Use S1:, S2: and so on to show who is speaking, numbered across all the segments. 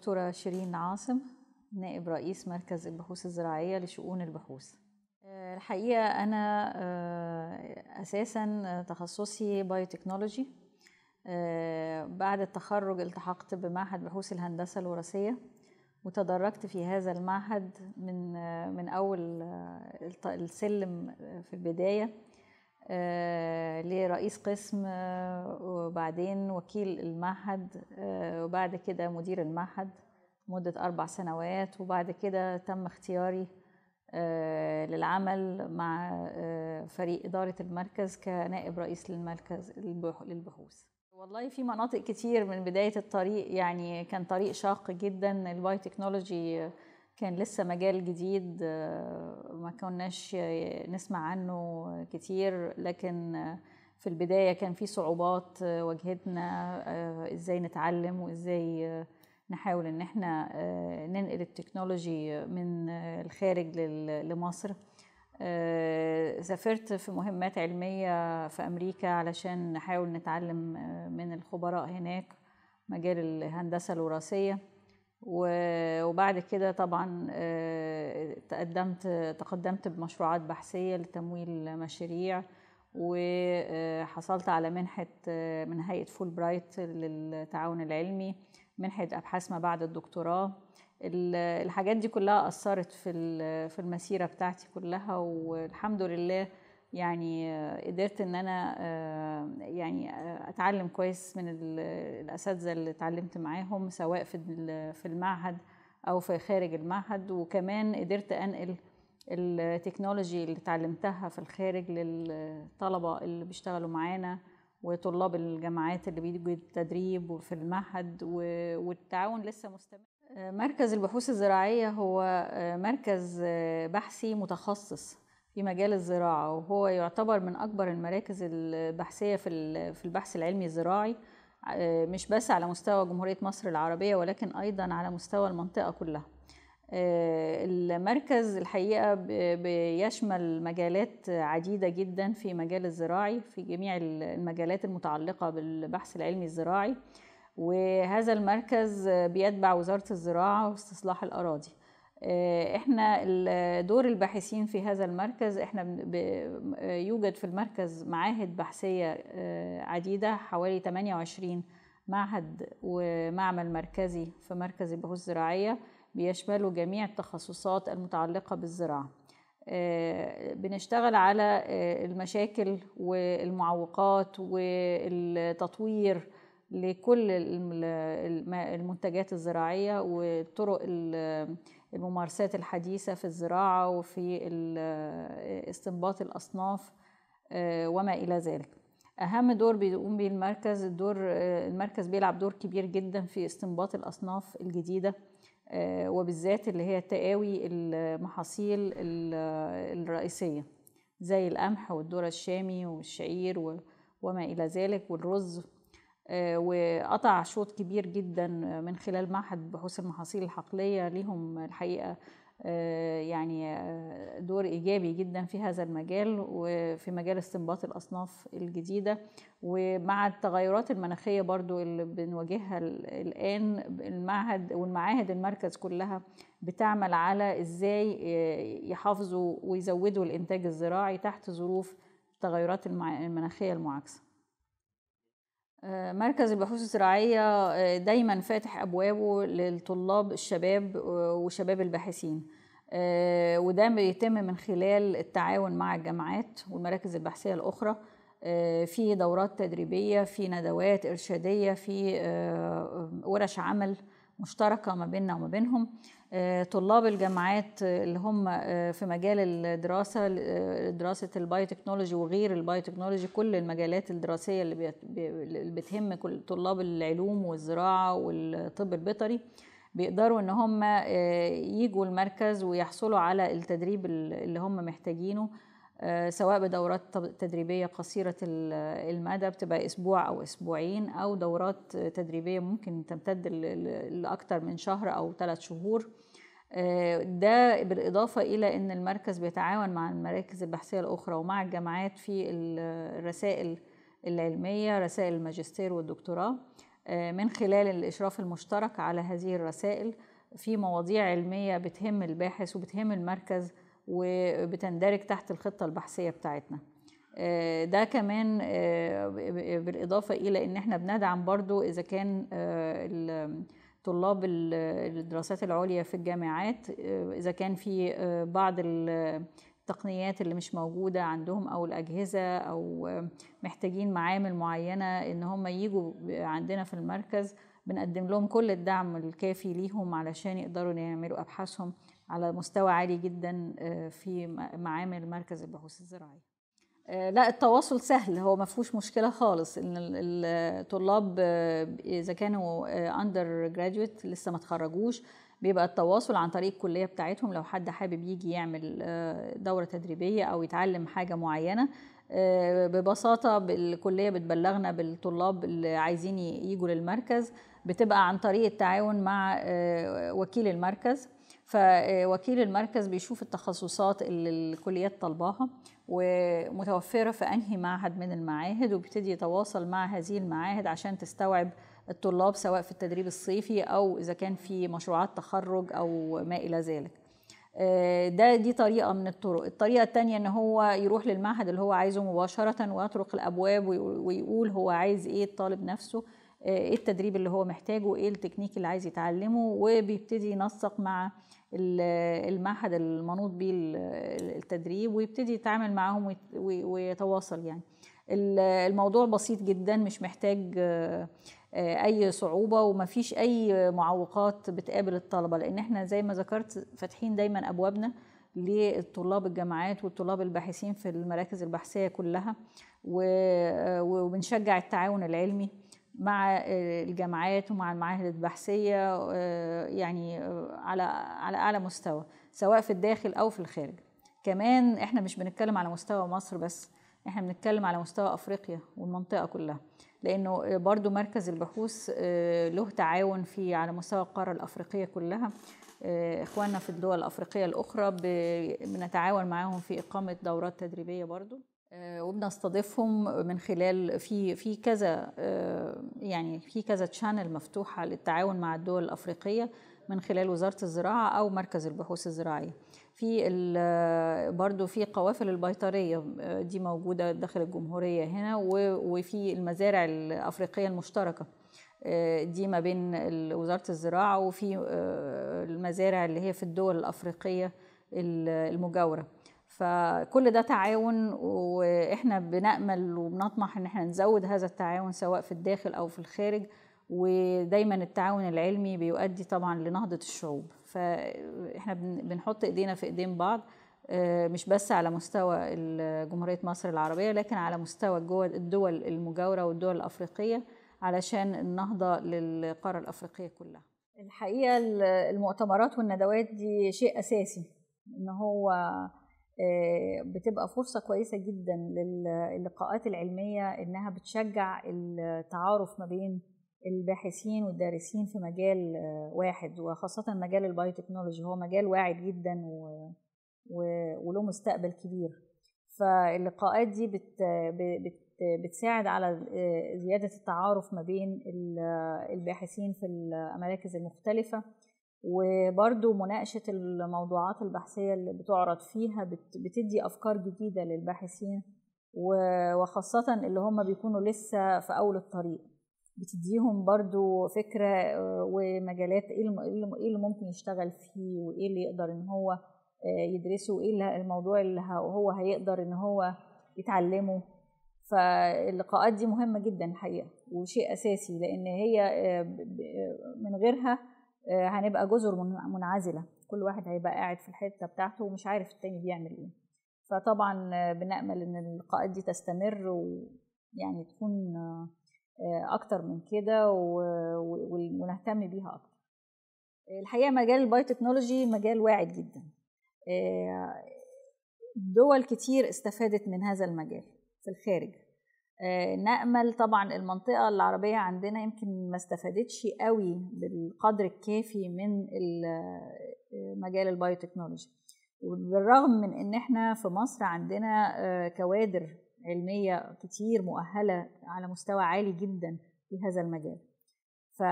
S1: دكتورة شيرين عاصم نائب رئيس مركز البحوث الزراعية لشؤون البحوث آه، الحقيقة أنا آه، أساسا آه، تخصصي بايوتكنولوجي بعد التخرج التحقت بمعهد بحوث الهندسة الوراثية وتدرجت في هذا المعهد من من أول السلم في البداية آه، لرئيس قسم آه، وبعدين وكيل المعهد آه، وبعد كده مدير المعهد مدة أربع سنوات وبعد كده تم اختياري للعمل مع فريق إدارة المركز كنائب رئيس للمركز للبحوث والله في مناطق كتير من بداية الطريق يعني كان طريق شاق جدا البايو تكنولوجي تكنولوجي كان لسه مجال جديد ما كناش نسمع عنه كتير لكن في البداية كان في صعوبات واجهتنا آه، ازاي نتعلم وازاي نحاول ان احنا آه، ننقل التكنولوجي من الخارج لمصر آه، سافرت في مهمات علمية في أمريكا علشان نحاول نتعلم من الخبراء هناك مجال الهندسة الوراثية وبعد كده طبعا آه، تقدمت تقدمت بمشروعات بحثية لتمويل مشاريع وحصلت آه، على منحة من هيئة فول برايت للتعاون العلمي منحة أبحاث ما بعد الدكتوراه الحاجات دي كلها أثرت في في المسيرة بتاعتي كلها والحمد لله يعني قدرت إن أنا آه، يعني آه، اتعلم كويس من الاساتذه اللي اتعلمت معاهم سواء في في المعهد او في خارج المعهد وكمان قدرت انقل التكنولوجي اللي اتعلمتها في الخارج للطلبه اللي بيشتغلوا معانا وطلاب الجامعات اللي بيجوا التدريب وفي المعهد والتعاون لسه مستمر آه، مركز البحوث الزراعيه هو آه، مركز بحثي متخصص في مجال الزراعة وهو يعتبر من أكبر المراكز البحثية في البحث العلمي الزراعي آه، مش بس على مستوى جمهورية مصر العربية ولكن أيضا على مستوى المنطقة كلها آه، المركز الحقيقة بيشمل مجالات عديدة جدا في مجال الزراعي في جميع المجالات المتعلقة بالبحث العلمي الزراعي وهذا المركز بيتبع وزارة الزراعة واستصلاح الأراضي آه، احنا دور الباحثين في هذا المركز احنا آه، يوجد في المركز معاهد بحثيه آه، عديده حوالي 28 معهد ومعمل مركزي في مركز البحوث الزراعيه بيشملوا جميع التخصصات المتعلقه بالزراعه بنشتغل على المشاكل والمعوقات والتطوير لكل المنتجات الزراعيه وطرق الممارسات الحديثة في الزراعة وفي استنباط الأصناف آه، وما إلى ذلك أهم دور بيقوم به المركز الدور آه، المركز بيلعب دور كبير جدا في استنباط الأصناف الجديدة آه، وبالذات اللي هي تقاوي المحاصيل الرئيسية زي القمح والذرة الشامي والشعير وما إلى ذلك والرز وقطع شوط كبير جدا من خلال معهد بحوث المحاصيل الحقلية ليهم الحقيقة يعني دور ايجابي جدا في هذا المجال وفي مجال استنباط الاصناف الجديده ومع التغيرات المناخيه برضو اللي بنواجهها الان المعهد والمعاهد المركز كلها بتعمل على ازاي آه، يحافظوا ويزودوا الانتاج الزراعي تحت ظروف التغيرات المناخيه المعاكسه آه، مركز البحوث الزراعية آه، دايما فاتح أبوابه للطلاب الشباب آه، وشباب الباحثين وده بيتم من خلال التعاون مع الجامعات والمراكز البحثية الأخرى في دورات تدريبية في ندوات إرشادية في ورش عمل مشتركة ما بيننا وما بينهم آه، طلاب الجامعات اللي هم آه، في مجال الدراسة آه، دراسة البايوتكنولوجي وغير البايوتكنولوجي كل المجالات الدراسية اللي بتهم كل طلاب العلوم والزراعة والطب البيطري بيقدروا ان هم يجوا المركز ويحصلوا على التدريب اللي هم محتاجينه آه، سواء بدورات تدريبيه قصيره المدى بتبقى اسبوع او اسبوعين او دورات تدريبيه ممكن تمتد لاكثر من شهر او ثلاث شهور آه، ده بالإضافة إلى أن المركز بيتعاون مع المراكز البحثية الأخرى ومع الجامعات في الرسائل العلمية رسائل الماجستير والدكتوراه آه، من خلال الإشراف المشترك على هذه الرسائل في مواضيع علمية بتهم الباحث وبتهم المركز وبتندرج تحت الخطة البحثية بتاعتنا آه، ده كمان آه، بالإضافة إلى إن إحنا بندعم برضو إذا كان آه، طلاب الدراسات العليا في الجامعات إذا كان في بعض التقنيات اللي مش موجودة عندهم أو الأجهزة أو محتاجين معامل معينة إن هم يجوا عندنا في المركز بنقدم لهم كل الدعم الكافي ليهم علشان يقدروا يعملوا أبحاثهم على مستوى عالي جدا آه، في معامل مركز البحوث الزراعيه آه، لا التواصل سهل هو ما فيهوش مشكله خالص ان الطلاب آه، اذا كانوا اندر جراديويت لسه ما تخرجوش بيبقى التواصل عن طريق الكليه بتاعتهم لو حد حابب يجي يعمل دوره تدريبيه او يتعلم حاجه معينه ببساطه الكليه بتبلغنا بالطلاب اللي عايزين يجوا للمركز بتبقى عن طريق التعاون مع وكيل المركز فوكيل المركز بيشوف التخصصات اللي الكليات طالباها ومتوفرة في أنهي معهد من المعاهد وبيبتدي يتواصل مع هذه المعاهد عشان تستوعب الطلاب سواء في التدريب الصيفي أو إذا كان في مشروعات تخرج أو ما إلى ذلك آه، ده دي طريقة من الطرق الطريقة الثانية ان هو يروح للمعهد اللي هو عايزه مباشرة ويطرق الابواب ويقول هو عايز ايه الطالب نفسه آه، ايه التدريب اللي هو محتاجه ايه التكنيك اللي عايز يتعلمه وبيبتدي ينسق مع المعهد المنوط به التدريب ويبتدي يتعامل معاهم ويتواصل يعني الموضوع بسيط جدا مش محتاج آه، اي صعوبه ومفيش اي معوقات بتقابل الطلبه لان احنا زي ما ذكرت فاتحين دايما ابوابنا للطلاب الجامعات والطلاب الباحثين في المراكز البحثيه كلها آه، وبنشجع التعاون العلمي مع الجامعات ومع المعاهد البحثية آه، يعني آه، على على أعلى مستوى سواء في الداخل أو في الخارج كمان احنا مش بنتكلم على مستوى مصر بس احنا بنتكلم على مستوى أفريقيا والمنطقة كلها لأنه آه، برضو مركز البحوث له تعاون في على مستوى القارة الأفريقية كلها إخواننا في الدول الأفريقية الأخرى بنتعاون معاهم في إقامة دورات تدريبية برضو آه، وبنستضيفهم من خلال في في كذا آه، يعني في كذا تشانل مفتوحه للتعاون مع الدول الافريقيه من خلال وزاره الزراعه او مركز البحوث الزراعيه في آه، برضو في قوافل البيطريه دي موجوده داخل الجمهوريه هنا وفي المزارع الافريقيه المشتركه دي ما بين وزاره الزراعه وفي المزارع اللي هي في الدول الافريقيه المجاوره فكل ده تعاون واحنا بنامل وبنطمح ان احنا نزود هذا التعاون سواء في الداخل او في الخارج ودايما التعاون العلمي بيؤدي طبعا لنهضه الشعوب فاحنا بنحط ايدينا في ايدين بعض مش بس على مستوى جمهوريه مصر العربيه لكن على مستوى الدول المجاوره والدول الافريقيه علشان النهضه للقاره الافريقيه كلها الحقيقه المؤتمرات والندوات دي شيء اساسي ان هو آه، بتبقى فرصة كويسة جدا للقاءات العلمية إنها بتشجع التعارف ما بين الباحثين والدارسين في مجال آه، واحد وخاصة مجال البايوتكنولوجي هو مجال واعد جدا وله مستقبل كبير فاللقاءات دي بت... بت... بتساعد على آه، زيادة التعارف ما بين الباحثين في المراكز المختلفة وبرده مناقشة الموضوعات البحثية اللي بتعرض فيها بتدي أفكار جديدة للباحثين وخاصة اللي هم بيكونوا لسه في أول الطريق بتديهم برضو فكرة آه، ومجالات إيه, إيه, إيه اللي ممكن يشتغل فيه وإيه اللي يقدر إن هو آه، يدرسه وإيه الموضوع اللي هو هيقدر إن هو يتعلمه فاللقاءات دي مهمة جدا الحقيقة وشيء أساسي لأن هي آه، من غيرها آه، هنبقى جزر منعزله كل واحد هيبقى قاعد في الحته بتاعته ومش عارف التاني بيعمل ايه فطبعا آه، بنامل ان اللقاءات دي تستمر ويعني تكون آه، اكتر من كده ونهتم بيها اكتر الحقيقه مجال الباي تكنولوجي مجال واعد جدا دول كتير استفادت من هذا المجال في الخارج آه، نأمل طبعا المنطقة العربية عندنا يمكن ما استفادتش قوي بالقدر الكافي من آه، مجال البايوتكنولوجي وبالرغم من ان احنا في مصر عندنا آه، كوادر علمية كتير مؤهلة على مستوى عالي جدا في هذا المجال ف...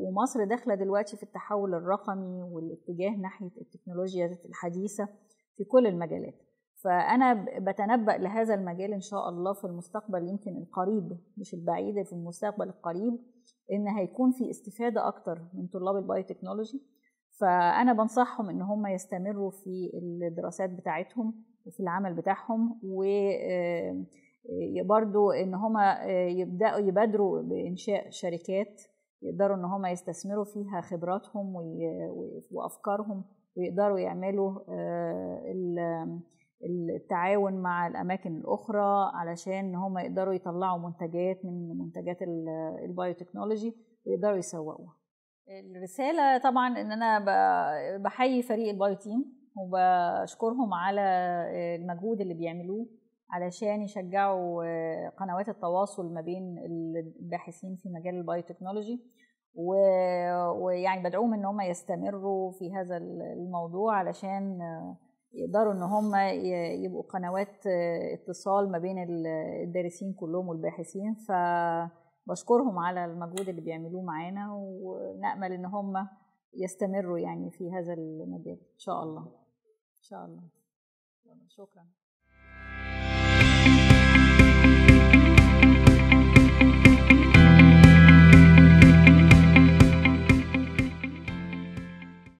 S1: ومصر داخلة دلوقتي في التحول الرقمي والاتجاه ناحية التكنولوجيا الحديثة في كل المجالات فأنا بتنبأ لهذا المجال إن شاء الله في المستقبل يمكن القريب مش البعيد في المستقبل القريب إن هيكون في استفادة أكتر من طلاب البايوتكنولوجي فأنا بنصحهم إن هم يستمروا في الدراسات بتاعتهم وفي العمل بتاعهم و آه، برضو ان هم آه، يبداوا يبادروا بانشاء شركات يقدروا ان هم يستثمروا فيها خبراتهم وافكارهم ويقدروا يعملوا آه، التعاون مع الاماكن الاخرى علشان هم يقدروا يطلعوا منتجات من منتجات البايوتكنولوجي ويقدروا يسوقوها الرساله طبعا ان انا بحيي فريق البايو تيم وبشكرهم على المجهود اللي بيعملوه علشان يشجعوا قنوات التواصل ما بين الباحثين في مجال البايوتكنولوجي ويعني بدعوهم ان هم يستمروا في هذا الموضوع علشان يقدروا ان هم يبقوا قنوات آه، اتصال ما بين الدارسين كلهم والباحثين فبشكرهم على المجهود اللي بيعملوه معانا ونامل ان هم يستمروا يعني في هذا المجال ان شاء الله ان شاء الله شكرا